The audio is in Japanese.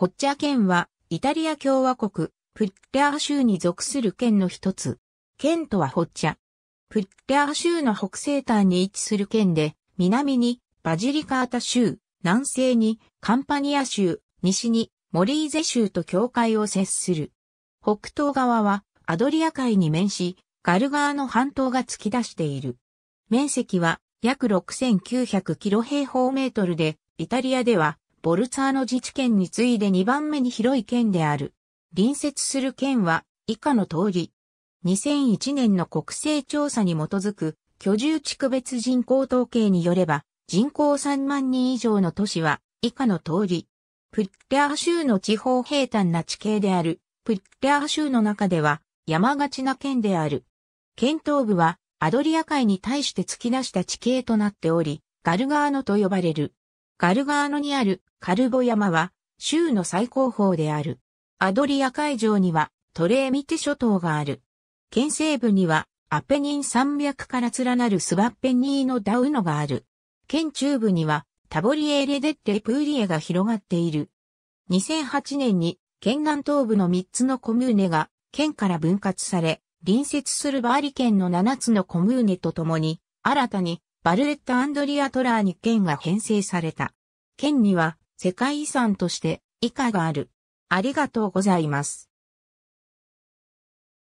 ホッチャ県は、イタリア共和国、プッテア州に属する県の一つ。県とはホッチャ。プッテア州の北西端に位置する県で、南にバジリカータ州、南西にカンパニア州、西にモリーゼ州と境界を接する。北東側はアドリア海に面し、ガルガーの半島が突き出している。面積は約 6900km 平方メートルで、イタリアではボルツァーノ自治県に次いで2番目に広い県である。隣接する県は以下の通り。2001年の国勢調査に基づく居住地区別人口統計によれば、人口3万人以上の都市は以下の通り。プッリャー州の地方平坦な地形である。プッリャー州の中では山がちな県である。県東部はアドリア海に対して突き出した地形となっており、ガルガーノと呼ばれる。ガルガーノにあるカルボ山は州の最高峰である。アドリア海上にはトレーミテ諸島がある。県西部にはアペニン山脈から連なるスバッペニーノダウノがある。県中部にはタボリエレデッテプーリエが広がっている。2008年に県南東部の3つのコムーネが県から分割され、隣接するバーリ県の7つのコムーネとともに、新たにバルレッタ・アンドリア・トラーに県が編成された。県には世界遺産として以下がある。ありがとうございます。